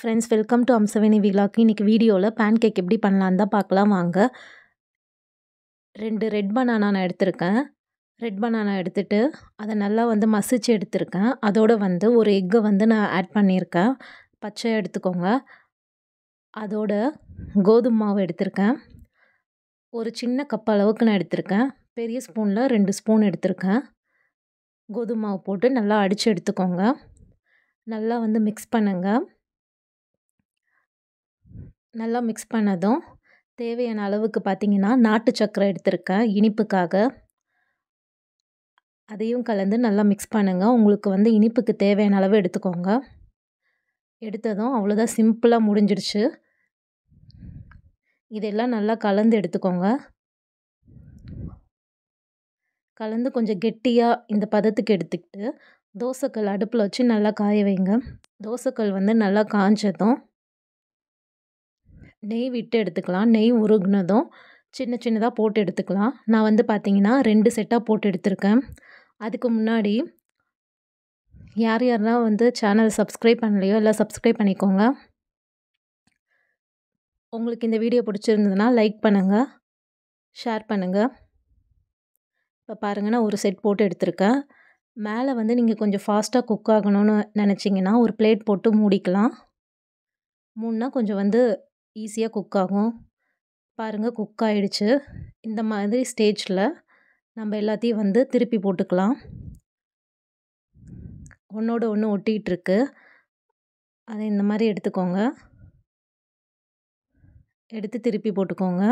friends welcome to Amsaveni விழாக்கு இன்னைக்கு வீடியோவில் பேன் கேக் எப்படி பண்ணலான் தான் பார்க்கலாம் வாங்க ரெண்டு ரெட் பனானா நான் எடுத்திருக்கேன் ரெட் பனானா எடுத்துட்டு அதை நல்லா வந்து மசிச்சு எடுத்திருக்கேன் அதோடு வந்து ஒரு எக்கை வந்து நான் ஆட் பண்ணியிருக்கேன் பச்சை எடுத்துக்கோங்க அதோட கோதுமை மாவு எடுத்திருக்கேன் ஒரு சின்ன கப் அளவுக்கு நான் எடுத்திருக்கேன் பெரிய ஸ்பூனில் ரெண்டு ஸ்பூன் எடுத்திருக்கேன் கோதுமை மாவு போட்டு நல்லா அடித்து எடுத்துக்கோங்க நல்லா வந்து மிக்ஸ் பண்ணுங்கள் நல்லா மிக்ஸ் பண்ணதும் தேவையான அளவுக்கு பார்த்திங்கன்னா நாட்டு சக்கரை எடுத்திருக்கேன் இனிப்புக்காக அதையும் கலந்து நல்லா மிக்ஸ் பண்ணுங்கள் உங்களுக்கு வந்து இனிப்புக்கு தேவையான அளவு எடுத்துக்கோங்க எடுத்ததும் அவ்வளோதான் சிம்பிளாக முடிஞ்சிடுச்சு இதெல்லாம் நல்லா கலந்து எடுத்துக்கோங்க கலந்து கொஞ்சம் கெட்டியாக இந்த பதத்துக்கு எடுத்துக்கிட்டு தோசைக்கல் அடுப்பில் வச்சு நல்லா காய வைங்க தோசைக்கல் வந்து நல்லா காஞ்சதும் நெய் விட்டு எடுத்துக்கலாம் நெய் உருகுனதும் சின்ன சின்னதாக போட்டு எடுத்துக்கலாம் நான் வந்து பார்த்திங்கன்னா ரெண்டு செட்டாக போட்டு எடுத்திருக்கேன் அதுக்கு முன்னாடி யார் யாரெல்லாம் வந்து சேனல் சப்ஸ்கிரைப் பண்ணலையோ இல்லை சப்ஸ்கிரைப் பண்ணிக்கோங்க உங்களுக்கு இந்த வீடியோ பிடிச்சிருந்ததுன்னா லைக் பண்ணுங்கள் ஷேர் பண்ணுங்கள் இப்போ பாருங்கள் நான் ஒரு செட் போட்டு எடுத்திருக்கேன் மேலே வந்து நீங்கள் கொஞ்சம் ஃபாஸ்ட்டாக குக் ஆகணும்னு நினச்சிங்கன்னா ஒரு பிளேட் போட்டு மூடிக்கலாம் மூணுனா கொஞ்சம் வந்து ஈஸியாக குக் ஆகும் பாருங்கள் குக் ஆகிடுச்சு இந்த மாதிரி ஸ்டேஜில் நம்ம எல்லாத்தையும் வந்து திருப்பி போட்டுக்கலாம் ஒன்றோட ஒன்று ஒட்டிகிட்ருக்கு அதை இந்த மாதிரி எடுத்துக்கோங்க எடுத்து திருப்பி போட்டுக்கோங்க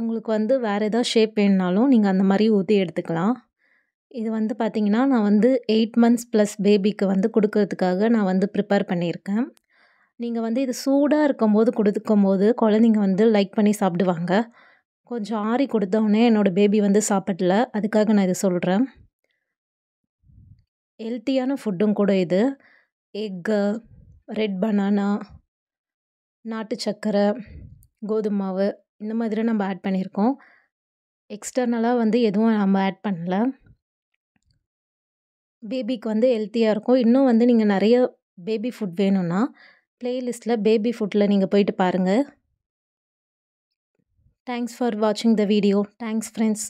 உங்களுக்கு வந்து வேறு எதாவது ஷேப் வேணுனாலும் நீங்கள் அந்த மாதிரி ஊற்றி எடுத்துக்கலாம் இது வந்து பார்த்திங்கன்னா நான் வந்து எயிட் மந்த்ஸ் ப்ளஸ் பேபிக்கு வந்து கொடுக்கறதுக்காக நான் வந்து ப்ரிப்பேர் பண்ணியிருக்கேன் நீங்கள் வந்து இது சூடாக இருக்கும்போது கொடுத்துக்கும் போது குழந்தைங்க வந்து லைக் பண்ணி சாப்பிடுவாங்க கொஞ்சம் ஆறி கொடுத்தோடனே என்னோடய பேபி வந்து சாப்பிடல அதுக்காக நான் இதை சொல்கிறேன் ஹெல்த்தியான ஃபுட்டும் கூட இது எக்கு ரெட் பனானா நாட்டு சர்க்கரை கோதுமை மாவு இந்த மாதிரி நம்ம ஆட் பண்ணியிருக்கோம் எக்ஸ்டர்னலாக வந்து எதுவும் நம்ம ஆட் பண்ணல பேபிக்கு வந்து ஹெல்த்தியாக இருக்கும் இன்னும் வந்து நீங்கள் நிறைய பேபி ஃபுட் வேணும்னா பிளேலிஸ்டில் பேபி ஃபுட்டில் நீங்கள் போய்ட்டு பாருங்கள் தேங்க்ஸ் ஃபார் வாட்சிங் த வீடியோ தேங்க்ஸ் ஃப்ரெண்ட்ஸ்